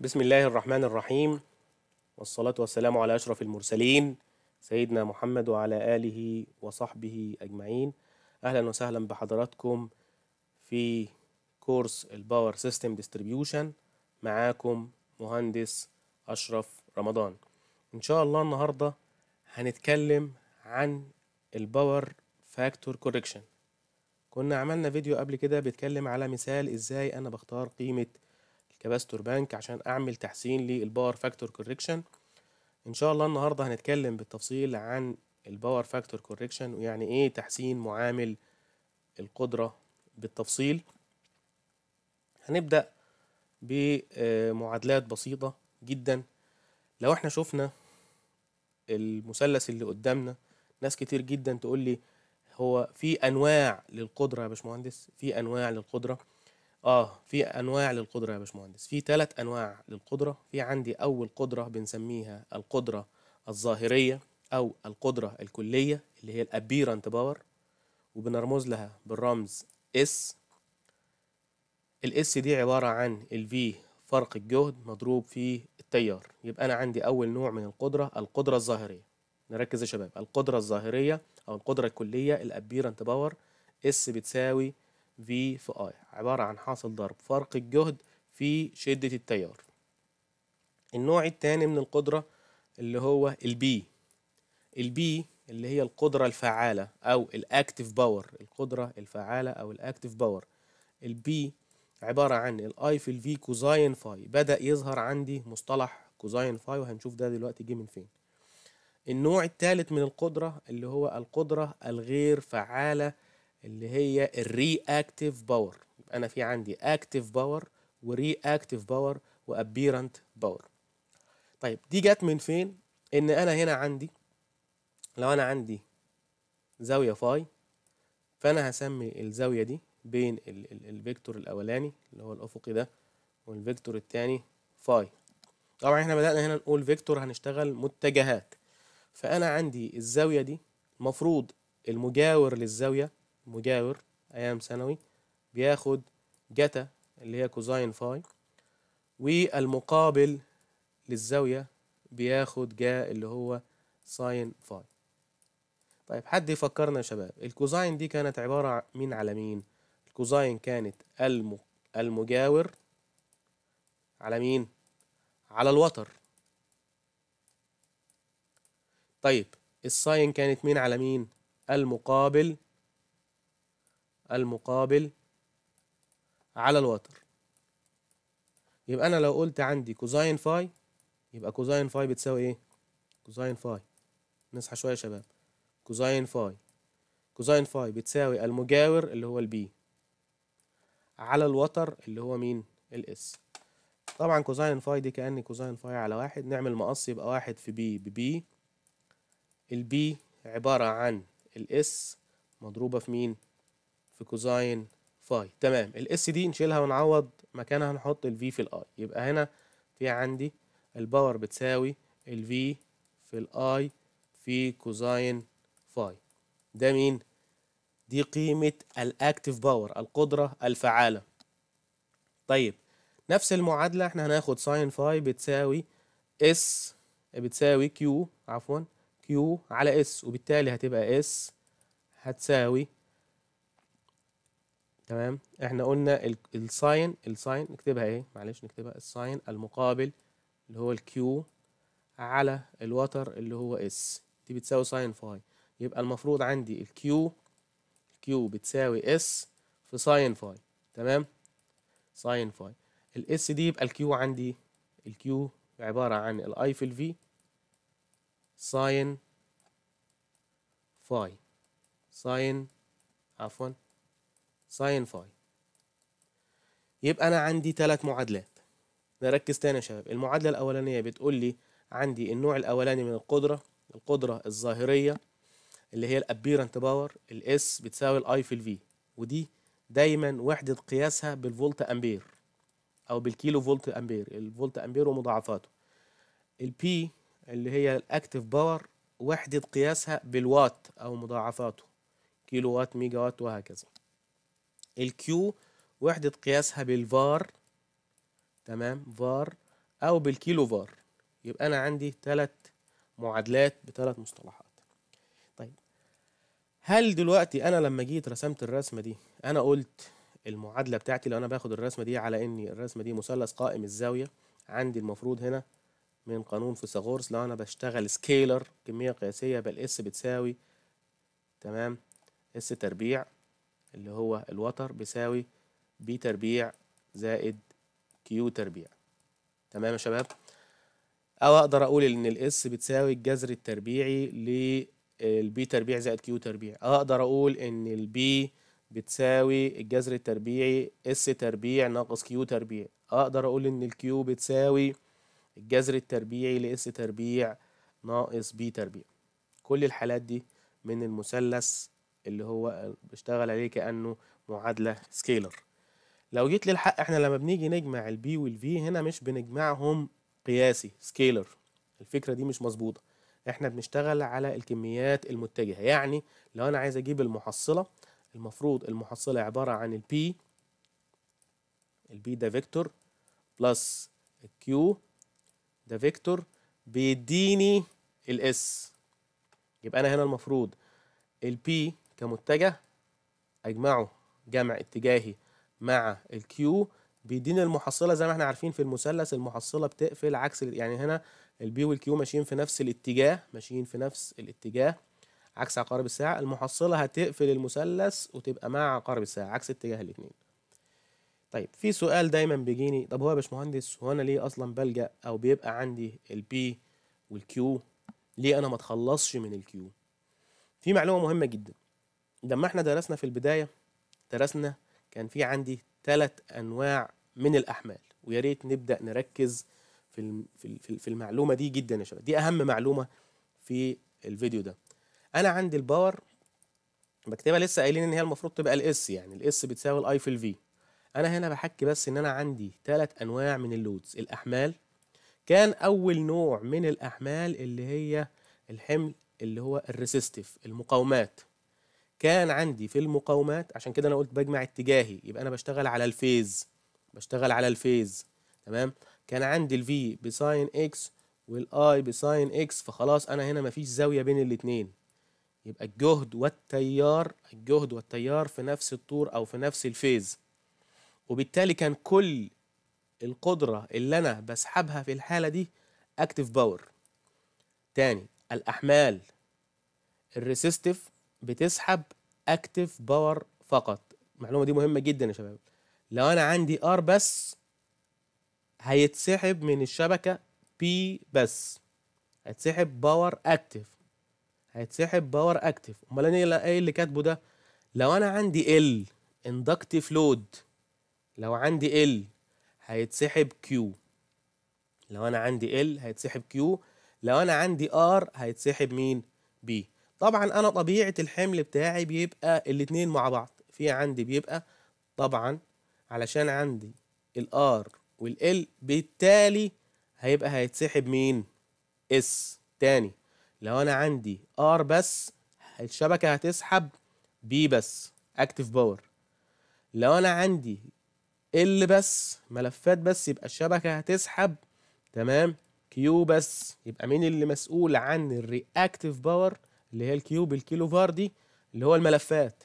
بسم الله الرحمن الرحيم والصلاة والسلام على أشرف المرسلين سيدنا محمد وعلى آله وصحبه أجمعين أهلا وسهلا بحضراتكم في كورس الباور سيستم ديستريبيوشن معاكم مهندس أشرف رمضان إن شاء الله النهاردة هنتكلم عن الباور فاكتور كوركشن كنا عملنا فيديو قبل كده بيتكلم على مثال إزاي أنا بختار قيمة كباستور بانك عشان اعمل تحسين للباور فاكتور كوركشن ان شاء الله النهارده هنتكلم بالتفصيل عن الباور فاكتور كوركشن ويعني ايه تحسين معامل القدره بالتفصيل هنبدا بمعادلات بسيطه جدا لو احنا شفنا المثلث اللي قدامنا ناس كتير جدا تقول لي هو في انواع للقدره يا باشمهندس في انواع للقدره اه في انواع للقدره يا باشمهندس في ثلاث انواع للقدره في عندي اول قدره بنسميها القدره الظاهريه او القدره الكليه اللي هي الابيرنت باور وبنرمز لها بالرمز اس الاس دي عباره عن الفي فرق الجهد مضروب في التيار يبقى انا عندي اول نوع من القدره القدره الظاهريه نركز يا شباب القدره الظاهريه او القدره الكليه الابيرنت باور اس بتساوي في في اي عبارة عن حاصل ضرب فرق الجهد في شدة التيار النوع الثاني من القدرة اللي هو البي البي اللي هي القدرة الفعالة أو الأكتف باور القدرة الفعالة أو الأكتف باور البي عبارة عن الاي في الفي كوزاين فاي بدأ يظهر عندي مصطلح كوزاين فاي وهنشوف ده دلوقتي جه من فين النوع الثالث من القدرة اللي هو القدرة الغير فعالة اللي هي الري اكتف باور يبقى انا في عندي اكتف باور وري اكتف باور وابيرنت باور طيب دي جت من فين ان انا هنا عندي لو انا عندي زاويه فاي فانا هسمي الزاويه دي بين الفيكتور الاولاني اللي هو الافقي ده والفيكتور الثاني فاي طبعا احنا بدأنا هنا نقول فيكتور هنشتغل متجهات فأنا عندي الزاوية دي مفروض المجاور للزاوية مجاور ايام ثانوي بياخد جتا اللي هي كوزاين فاي والمقابل للزاوية بياخد جا اللي هو ساين فاي طيب حد يفكرنا يا شباب الكوزاين دي كانت عبارة مين على مين الكوزاين كانت المجاور على مين على الوتر طيب الساين كانت مين على مين المقابل المقابل على الوتر يبقى انا لو قلت عندي كوزاين فاي يبقى كوزاين فاي بتساوي ايه كوزاين فاي نصحى شويه يا شباب كوزاين فاي كوزاين فاي بتساوي المجاور اللي هو البي على الوتر اللي هو مين الاس طبعا كوزاين فاي دي كأن كوزاين فاي على واحد نعمل مقص يبقى واحد في بي ببي البي عبارة عن الاس مضروبة في مين في كوزاين فاي تمام الاس دي نشيلها ونعوض مكانها نحط الفي في الاي يبقى هنا في عندي الباور بتساوي الفي في الاي في كوزاين فاي ده مين دي قيمة الاكتف باور القدرة الفعالة طيب نفس المعادلة احنا هناخد ساين فاي بتساوي اس بتساوي كيو عفوا كيو على اس وبالتالي هتبقى اس هتساوي تمام احنا قلنا الساين الساين نكتبها ايه معلش نكتبها الساين المقابل اللي هو الكيو على الوتر اللي هو اس دي بتساوي ساين فاي يبقى المفروض عندي الكيو الكيو بتساوي اس في ساين فاي تمام ساين فاي الاس دي يبقى الكيو عندي الكيو عبارة عن الاي في الفي ساين فاي ساين عفوا ساين فاي يبقى أنا عندي ثلاث معادلات نركز تاني يا شباب المعادلة الأولانية بتقول لي عندي النوع الأولاني من القدرة القدرة الظاهرية اللي هي الابيرنت باور الاس بتساوي الاي في الفي ودي دايما وحدة قياسها بالفولت امبير او بالكيلو فولت امبير الفولت امبير ومضاعفاته البي اللي هي الاكتف باور وحدة قياسها بالوات او مضاعفاته كيلو وات ميجا وات وهكذا الكيو وحدة قياسها بالفار تمام فار أو بالكيلو فار يبقى أنا عندي ثلاث معادلات بثلاث مصطلحات طيب هل دلوقتي أنا لما جيت رسمت الرسمة دي أنا قلت المعادلة بتاعتي لو أنا باخد الرسمة دي على إن الرسمة دي مثلث قائم الزاوية عندي المفروض هنا من قانون فيثاغورس لو أنا بشتغل سكيلر كمية قياسية يبقى الإس بتساوي تمام إس تربيع اللي هو الوتر بيساوي بي تربيع زائد كيو تربيع تمام يا شباب او اقدر اقول ان الاس بتساوي الجذر التربيعي للبي تربيع زائد كيو تربيع اقدر اقول ان البي بتساوي الجذر التربيعي اس تربيع ناقص كيو تربيع اقدر اقول ان الكيو بتساوي الجذر التربيعي لاس تربيع ناقص بي تربيع كل الحالات دي من المثلث اللي هو بشتغل عليه كأنه معادلة سكيلر لو جيت للحق احنا لما بنيجي نجمع البي والفي هنا مش بنجمعهم قياسي سكيلر الفكرة دي مش مظبوطة احنا بنشتغل على الكميات المتجهة يعني لو انا عايز اجيب المحصلة المفروض المحصلة عبارة عن البي البي ده فيكتور بلس الكيو ده فيكتور بيديني الاس يبقى انا هنا المفروض البي كمتجه اجمعه جمع اتجاهي مع الكيو بيديني المحصله زي ما احنا عارفين في المثلث المحصله بتقفل عكس يعني هنا البي والكيو ماشيين في نفس الاتجاه ماشيين في نفس الاتجاه عكس عقارب الساعه المحصله هتقفل المثلث وتبقى مع عقارب الساعه عكس اتجاه الاثنين طيب في سؤال دايما بيجيني طب هو يا باشمهندس هو انا ليه اصلا بلجا او بيبقى عندي البي والكيو ليه انا ما اتخلصش من الكيو في معلومه مهمه جدا لما احنا درسنا في البدايه درسنا كان في عندي ثلاث انواع من الاحمال ويا ريت نبدا نركز في في في المعلومه دي جدا يا شباب دي اهم معلومه في الفيديو ده انا عندي الباور بكتبها لسه قايلين ان هي المفروض تبقى الاس يعني الاس بتساوي الاي في الفي انا هنا بحكي بس ان انا عندي ثلاث انواع من اللودز الاحمال كان اول نوع من الاحمال اللي هي الحمل اللي هو الريسيستيف المقاومات كان عندي في المقاومات عشان كده انا قلت بجمع اتجاهي يبقى انا بشتغل على الفيز بشتغل على الفيز تمام كان عندي الفي بساين اكس والاي بساين اكس فخلاص انا هنا مفيش زاويه بين الاتنين يبقى الجهد والتيار الجهد والتيار في نفس الطور او في نفس الفيز وبالتالي كان كل القدره اللي انا بسحبها في الحاله دي اكتف باور تاني الاحمال الريسيستيف بتسحب اكتف باور فقط المعلومه دي مهمه جدا يا شباب لو انا عندي ار بس هيتسحب من الشبكه بي بس هيتسحب باور اكتف هيتسحب باور اكتف امال انا إيه, ايه اللي كاتبه ده لو انا عندي ال اندكتيف لود لو عندي ال هيتسحب كيو لو انا عندي ال هيتسحب كيو لو انا عندي ار هيتسحب مين بي طبعا انا طبيعه الحمل بتاعي بيبقى الاتنين مع بعض في عندي بيبقى طبعا علشان عندي الار والال بالتالي هيبقى هيتسحب مين اس تاني لو انا عندي ار بس الشبكه هتسحب بي بس اكتف باور لو انا عندي ال بس ملفات بس يبقى الشبكه هتسحب تمام كيو بس يبقى مين اللي مسؤول عن الرياكتيف باور اللي هي الكيو بالكيلو فار دي اللي هو الملفات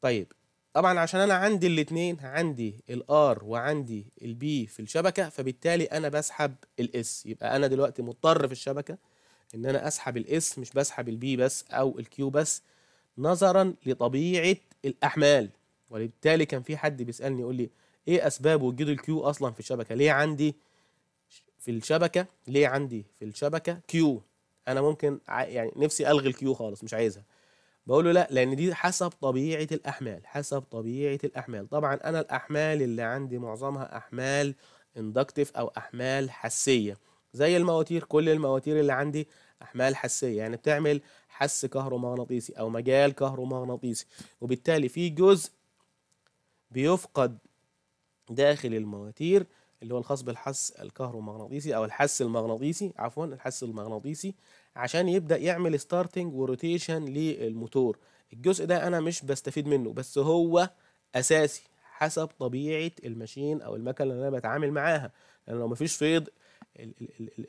طيب طبعا عشان انا عندي الاثنين عندي الار وعندي البي في الشبكه فبالتالي انا بسحب الاس يبقى انا دلوقتي مضطر في الشبكه ان انا اسحب الاس مش بسحب البي بس او الكيو بس نظرا لطبيعه الاحمال وبالتالي كان في حد بيسالني يقول لي ايه اسباب وجود الكيو اصلا في الشبكه ليه عندي في الشبكه ليه عندي في الشبكه كيو انا ممكن يعني نفسي الغي الكيو خالص مش عايزها بقول له لا لان دي حسب طبيعه الاحمال حسب طبيعه الاحمال طبعا انا الاحمال اللي عندي معظمها احمال اندكتيف او احمال حسيه زي المواتير كل المواتير اللي عندي احمال حسيه يعني بتعمل حس كهرومغناطيسي او مجال كهرومغناطيسي وبالتالي في جزء بيفقد داخل المواتير اللي هو الخاص بالحس الكهرومغناطيسي او الحس المغناطيسي عفوا الحس المغناطيسي عشان يبدا يعمل ستارتنج وروتيشن للموتور الجزء ده انا مش بستفيد منه بس هو اساسي حسب طبيعه الماشين او المكنه اللي انا بتعامل معاها لان لو مفيش فيض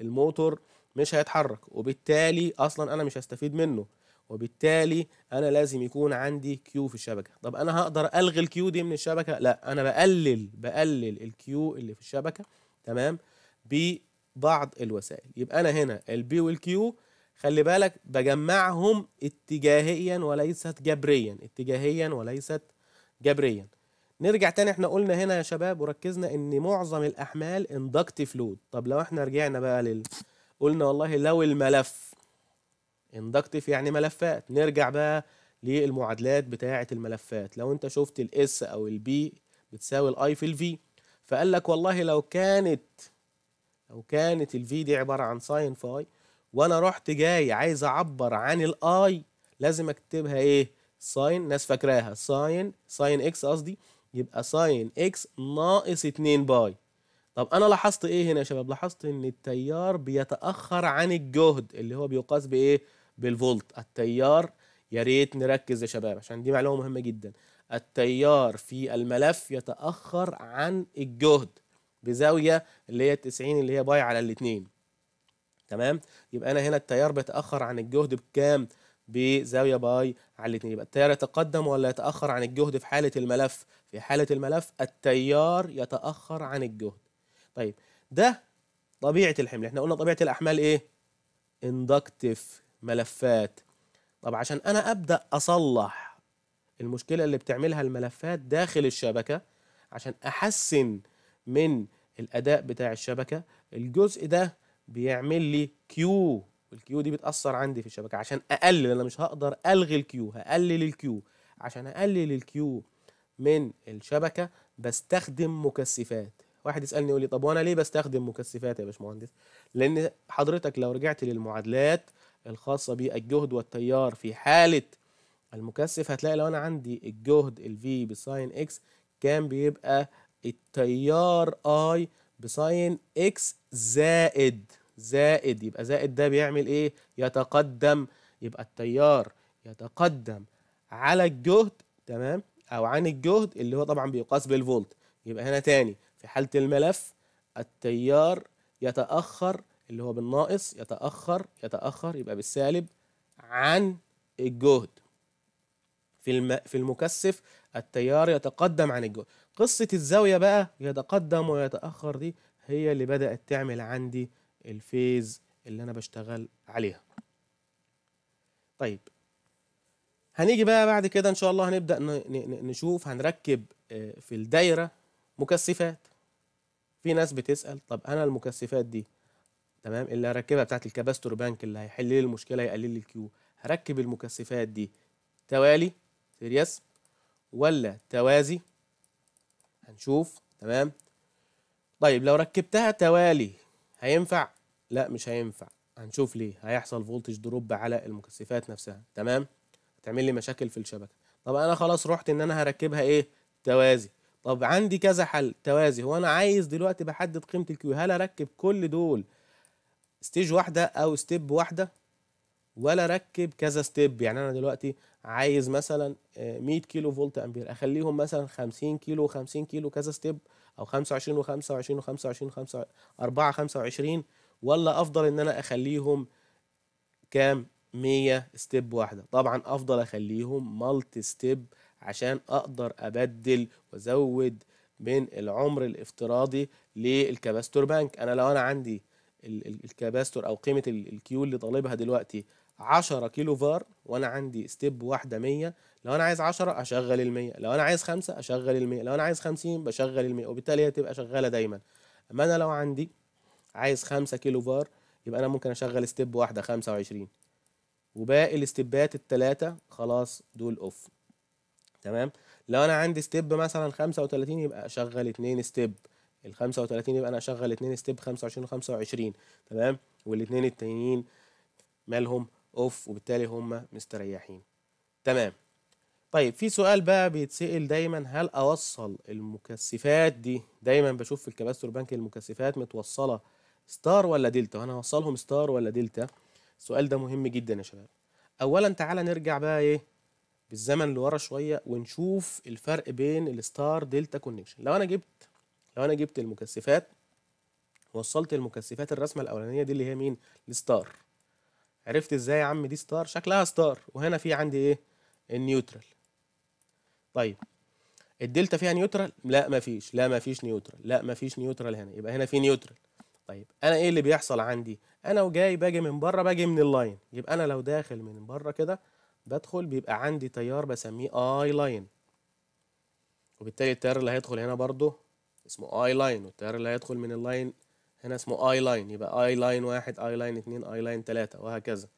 الموتور مش هيتحرك وبالتالي اصلا انا مش هستفيد منه وبالتالي انا لازم يكون عندي كيو في الشبكه طب انا هقدر الغي الكيو دي من الشبكه لا انا بقلل بقلل الكيو اللي في الشبكه تمام ببعض الوسائل يبقى انا هنا البي والكيو خلي بالك بجمعهم اتجاهيا وليست جبريا اتجاهيا وليست جبريا نرجع تاني احنا قلنا هنا يا شباب وركزنا ان معظم الاحمال اندكتيف لود طب لو احنا رجعنا بقى لل قلنا والله لو الملف اندكتيف يعني ملفات نرجع بقى للمعادلات بتاعة الملفات لو انت شفت الاس او البي بتساوي الاي في الفي فقال لك والله لو كانت لو كانت الفي دي عبارة عن ساين فاي وانا رحت جاي عايز اعبر عن الاي لازم اكتبها ايه ساين ناس فاكراها ساين ساين اكس قصدي يبقى ساين اكس ناقص 2 باي طب انا لاحظت ايه هنا يا شباب لاحظت ان التيار بيتاخر عن الجهد اللي هو بيقاس بايه بالفولت التيار يا ريت نركز يا شباب عشان دي معلومه مهمه جدا التيار في الملف يتاخر عن الجهد بزاويه اللي هي 90 اللي هي باي على الاثنين تمام يبقى انا هنا التيار بيتاخر عن الجهد بكام بزاويه باي على الاثنين يبقى التيار يتقدم ولا يتاخر عن الجهد في حاله الملف في حاله الملف التيار يتاخر عن الجهد طيب ده طبيعه الحمل احنا قلنا طبيعه الاحمال ايه اندكتيف ملفات طب عشان انا ابدا اصلح المشكله اللي بتعملها الملفات داخل الشبكه عشان احسن من الاداء بتاع الشبكه الجزء ده بيعمل لي كيو والكيو دي بتاثر عندي في الشبكه عشان اقلل انا مش هقدر الغي الكيو هقلل الكيو عشان اقلل الكيو من الشبكه بستخدم مكثفات واحد يسالني يقول لي طب وانا ليه بستخدم مكثفات يا باشمهندس لان حضرتك لو رجعت للمعادلات الخاصة بالجهد والتيار في حالة المكثف هتلاقي لو أنا عندي الجهد ال V بساين X كان بيبقى التيار I بساين X زائد زائد يبقى زائد ده بيعمل إيه؟ يتقدم يبقى التيار يتقدم على الجهد تمام أو عن الجهد اللي هو طبعا بيقاس بالفولت يبقى هنا تاني في حالة الملف التيار يتأخر اللي هو بالناقص يتأخر يتأخر يبقى بالسالب عن الجهد في الم... في المكثف التيار يتقدم عن الجهد قصة الزاوية بقى يتقدم ويتأخر دي هي اللي بدأت تعمل عندي الفيز اللي أنا بشتغل عليها طيب هنيجي بقى بعد كده إن شاء الله هنبدأ نشوف هنركب آه، في الدايرة مكثفات في ناس بتسأل طب أنا المكثفات دي تمام اللي هركبها بتاعت الكاباستور بانك اللي هيحل لي المشكله يقلل لي الكيو هركب المكثفات دي توالي سيريس ولا توازي هنشوف تمام طيب لو ركبتها توالي هينفع لا مش هينفع هنشوف ليه هيحصل فولتج دروب على المكثفات نفسها تمام هتعمل لي مشاكل في الشبكه طب انا خلاص رحت ان انا هركبها ايه توازي طب عندي كذا حل توازي هو انا عايز دلوقتي بحدد قيمه الكيو هل اركب كل دول ستيج واحده او ستيب واحده ولا ركب كذا ستيب يعني انا دلوقتي عايز مثلا 100 آه، كيلو فولت امبير اخليهم مثلا 50 كيلو 50 كيلو كذا ستيب او 25 و25 و25 و 4 25 ولا افضل ان انا اخليهم كام 100 ستيب واحده طبعا افضل اخليهم مالتي ستيب عشان اقدر ابدل وازود من العمر الافتراضي للكباستور بانك انا لو انا عندي الكاباستور او قيمه الكيو اللي طالبها دلوقتي 10 كيلو فار وانا عندي ستيب واحده 100 لو انا عايز 10 اشغل ال 100 لو انا عايز 5 اشغل ال 100 لو انا عايز 50 بشغل ال 100 وبالتالي هي تبقى شغاله دايما اما انا لو عندي عايز 5 كيلو فار يبقى انا ممكن اشغل ستيب واحده 25 وباقي الاستبات الثلاثه خلاص دول اوف تمام لو انا عندي ستيب مثلا 35 يبقى اشغل 2 ستيب ال 35 يبقى انا اشغل اتنين ستيب 25 و 25 تمام والاتنين التانيين مالهم اوف وبالتالي هم مستريحين تمام طيب في سؤال بقى بيتسأل دايما هل اوصل المكثفات دي دايما بشوف في الكباستور بنك المكثفات متوصله ستار ولا دلتا وانا هوصلهم ستار ولا دلتا السؤال ده مهم جدا يا شباب اولا تعالى نرجع بقى ايه بالزمن لورا شويه ونشوف الفرق بين الستار دلتا كونكشن لو انا جبت لو انا جبت المكثفات وصلت المكثفات الرسمه الاولانيه دي اللي هي مين الستار عرفت ازاي يا عم دي ستار شكلها ستار وهنا في عندي ايه النيوترال طيب الدلتا فيها نيوترال لا مفيش لا مفيش نيوترال لا مفيش نيوترال هنا يبقى هنا في نيوترال طيب انا ايه اللي بيحصل عندي انا وجاي باجي من بره باجي من اللاين يبقى انا لو داخل من بره كده بدخل بيبقى عندي تيار بسميه اي لاين وبالتالي التيار اللي هيدخل هنا برضه اسمه اي لاين والتيار اللي هيدخل من اللاين هنا اسمه اي لاين يبقى اي لاين واحد اي لاين اتنين اي لاين تلاتة وهكذا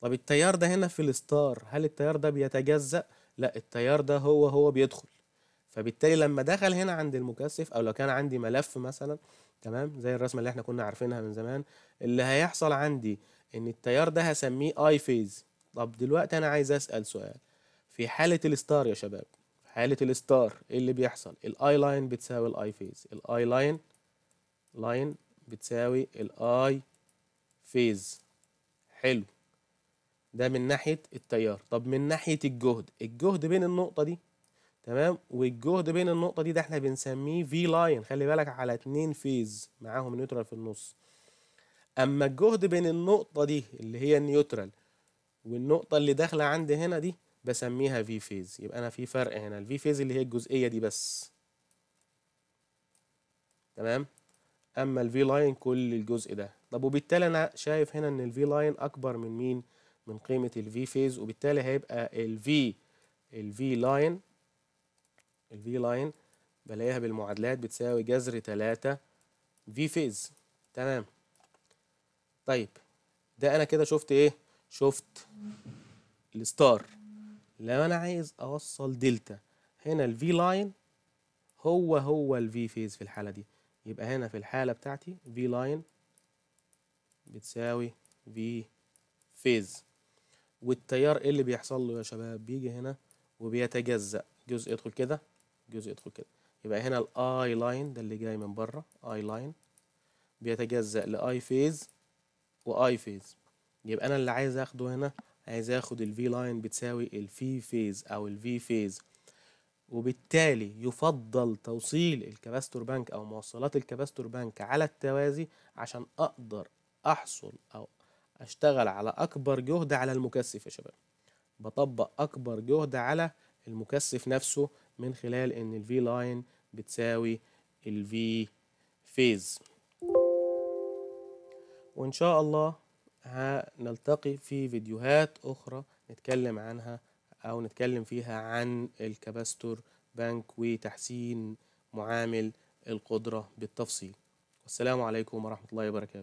طب التيار ده هنا في الستار هل التيار ده بيتجزأ؟ لا التيار ده هو هو بيدخل فبالتالي لما دخل هنا عند المكثف او لو كان عندي ملف مثلا تمام زي الرسمه اللي احنا كنا عارفينها من زمان اللي هيحصل عندي ان التيار ده هسميه اي فيز طب دلوقتي انا عايز اسال سؤال في حاله الستار يا شباب حاله الستار ايه اللي بيحصل الاي لاين بتساوي الاي فيز الاي لاين لاين بتساوي الاي فيز حلو ده من ناحيه التيار طب من ناحيه الجهد الجهد بين النقطه دي تمام والجهد بين النقطه دي ده احنا بنسميه في لاين خلي بالك على اتنين فيز معاهم نيوترال في النص اما الجهد بين النقطه دي اللي هي النيوترال والنقطه اللي داخله عند هنا دي بسميها في فيز يبقى انا في فرق هنا الفي فيز اللي هي الجزئيه دي بس تمام اما الفي لاين كل الجزء ده طب وبالتالي انا شايف هنا ان الفي لاين اكبر من مين من قيمه الفي فيز وبالتالي هيبقى الفي الفي لاين الفي لاين بلاقيها بالمعادلات بتساوي جذر 3 في فيز تمام طيب ده انا كده شفت ايه شفت الستار لو انا عايز اوصل دلتا هنا الفي لاين هو هو الفي فيز في الحاله دي يبقى هنا في الحاله بتاعتي في لاين بتساوي في فيز والتيار ايه اللي بيحصل له يا شباب بيجي هنا وبيتجزأ جزء يدخل كده جزء يدخل كده يبقى هنا الاي لاين ده اللي جاي من بره اي لاين بيتجزأ لاي فيز واي فيز يبقى انا اللي عايز اخده هنا عايز اخد الفي لاين بتساوي الفي فيز او الفي فيز وبالتالي يفضل توصيل الكباستور بانك او موصلات الكباستور بانك على التوازي عشان اقدر احصل او اشتغل على اكبر جهد على المكثف يا شباب بطبق اكبر جهد على المكثف نفسه من خلال ان الفي لاين بتساوي الفي فيز وان شاء الله هنلتقي في فيديوهات أخرى نتكلم عنها أو نتكلم فيها عن الكباستور بنك وتحسين معامل القدرة بالتفصيل والسلام عليكم ورحمة الله وبركاته